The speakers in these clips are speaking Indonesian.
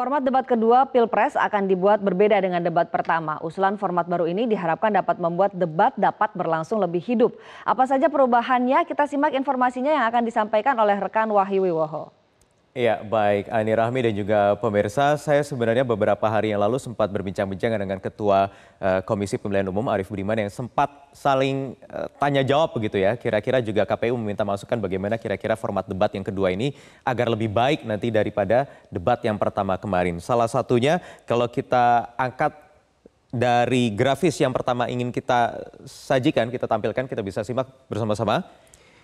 Format debat kedua Pilpres akan dibuat berbeda dengan debat pertama. Usulan format baru ini diharapkan dapat membuat debat dapat berlangsung lebih hidup. Apa saja perubahannya? Kita simak informasinya yang akan disampaikan oleh rekan Wahyu Wiwoho. Ya, baik Ani Rahmi dan juga pemirsa, saya sebenarnya beberapa hari yang lalu sempat berbincang-bincang dengan Ketua eh, Komisi Pemilihan Umum Arief Budiman yang sempat saling eh, tanya jawab begitu ya. Kira-kira juga KPU meminta masukan bagaimana kira-kira format debat yang kedua ini agar lebih baik nanti daripada debat yang pertama kemarin. Salah satunya kalau kita angkat dari grafis yang pertama ingin kita sajikan, kita tampilkan, kita bisa simak bersama-sama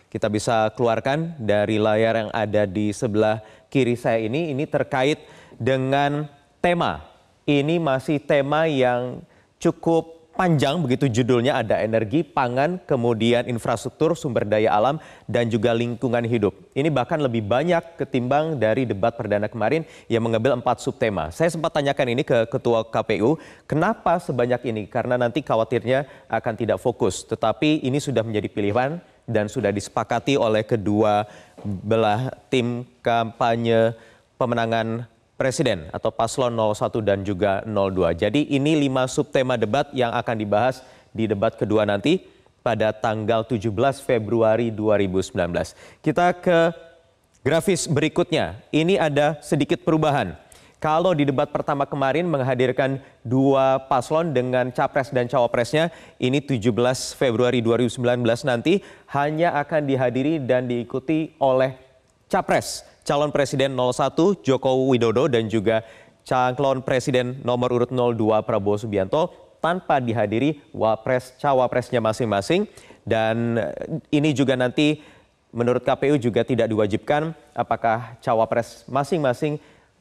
kita bisa keluarkan dari layar yang ada di sebelah kiri saya ini. Ini terkait dengan tema. Ini masih tema yang cukup panjang begitu judulnya ada energi, pangan, kemudian infrastruktur, sumber daya alam dan juga lingkungan hidup. Ini bahkan lebih banyak ketimbang dari debat perdana kemarin yang mengambil empat subtema. Saya sempat tanyakan ini ke ketua KPU, kenapa sebanyak ini? Karena nanti khawatirnya akan tidak fokus. Tetapi ini sudah menjadi pilihan dan sudah disepakati oleh kedua belah tim kampanye pemenangan presiden atau paslon 01 dan juga 02. Jadi ini lima subtema debat yang akan dibahas di debat kedua nanti pada tanggal 17 Februari 2019. Kita ke grafis berikutnya. Ini ada sedikit perubahan kalau di debat pertama kemarin menghadirkan dua paslon dengan capres dan cawapresnya, ini 17 Februari 2019 nanti hanya akan dihadiri dan diikuti oleh capres calon presiden 01 Joko Widodo dan juga calon presiden nomor urut 02 Prabowo Subianto tanpa dihadiri wapres cawapresnya masing-masing dan eh, ini juga nanti menurut KPU juga tidak diwajibkan apakah cawapres masing-masing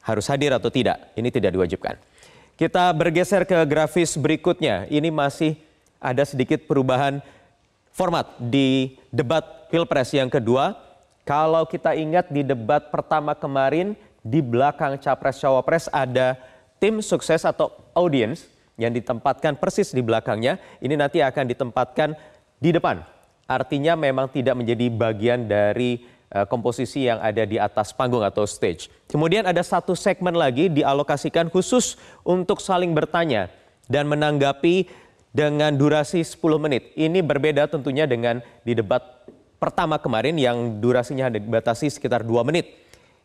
harus hadir atau tidak. Ini tidak diwajibkan. Kita bergeser ke grafis berikutnya. Ini masih ada sedikit perubahan format di debat Pilpres yang kedua. Kalau kita ingat di debat pertama kemarin di belakang capres cawapres ada tim sukses atau audience yang ditempatkan persis di belakangnya. Ini nanti akan ditempatkan di depan. Artinya memang tidak menjadi bagian dari Eh, komposisi yang ada di atas panggung atau stage. Kemudian ada satu segmen lagi dialokasikan khusus untuk saling bertanya dan menanggapi dengan durasi 10 menit. Ini berbeda tentunya dengan di debat pertama kemarin yang durasinya dibatasi sekitar 2 menit.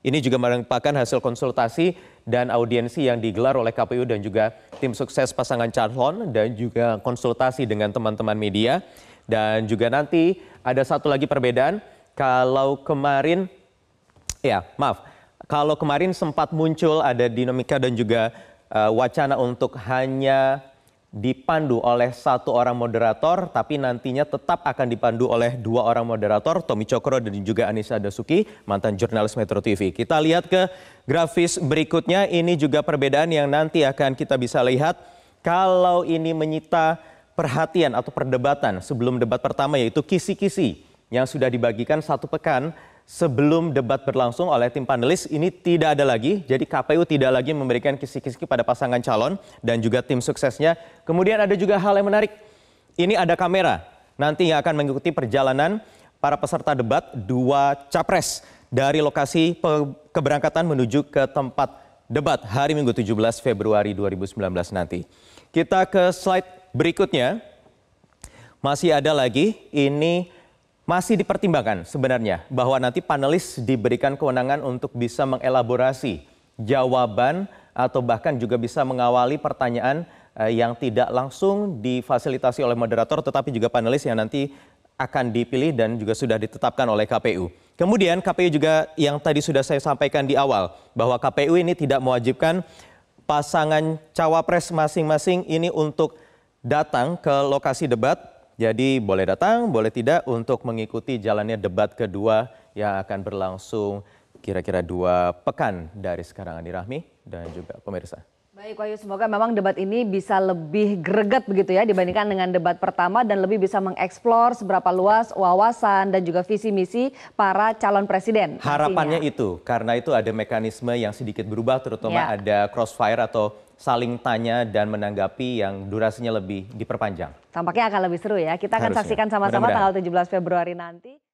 Ini juga merupakan hasil konsultasi dan audiensi yang digelar oleh KPU dan juga tim sukses pasangan calon dan juga konsultasi dengan teman-teman media. Dan juga nanti ada satu lagi perbedaan, kalau kemarin ya maaf, kalau kemarin sempat muncul ada dinamika dan juga uh, wacana untuk hanya dipandu oleh satu orang moderator, tapi nantinya tetap akan dipandu oleh dua orang moderator, Tommy Cokro dan juga Anissa Dasuki, mantan jurnalis Metro TV. Kita lihat ke grafis berikutnya, ini juga perbedaan yang nanti akan kita bisa lihat kalau ini menyita perhatian atau perdebatan sebelum debat pertama yaitu kisi-kisi yang sudah dibagikan satu pekan sebelum debat berlangsung oleh tim panelis ini tidak ada lagi. Jadi KPU tidak lagi memberikan kisi-kisi pada pasangan calon dan juga tim suksesnya. Kemudian ada juga hal yang menarik. Ini ada kamera nanti yang akan mengikuti perjalanan para peserta debat dua capres dari lokasi keberangkatan menuju ke tempat debat hari Minggu 17 Februari 2019 nanti. Kita ke slide berikutnya. Masih ada lagi ini masih dipertimbangkan sebenarnya bahwa nanti panelis diberikan kewenangan untuk bisa mengelaborasi jawaban atau bahkan juga bisa mengawali pertanyaan eh, yang tidak langsung difasilitasi oleh moderator tetapi juga panelis yang nanti akan dipilih dan juga sudah ditetapkan oleh KPU. Kemudian KPU juga yang tadi sudah saya sampaikan di awal bahwa KPU ini tidak mewajibkan pasangan cawapres masing-masing ini untuk datang ke lokasi debat jadi boleh datang, boleh tidak untuk mengikuti jalannya debat kedua yang akan berlangsung kira-kira dua pekan dari sekarang Andi Rahmi dan juga pemirsa. Baik Wahyu, semoga memang debat ini bisa lebih greget begitu ya dibandingkan dengan debat pertama dan lebih bisa mengeksplor seberapa luas wawasan dan juga visi misi para calon presiden. Harapannya artinya. itu, karena itu ada mekanisme yang sedikit berubah terutama ya. ada crossfire atau saling tanya dan menanggapi yang durasinya lebih diperpanjang. Tampaknya akan lebih seru ya. Kita akan Harusnya. saksikan sama-sama tanggal 17 Februari nanti.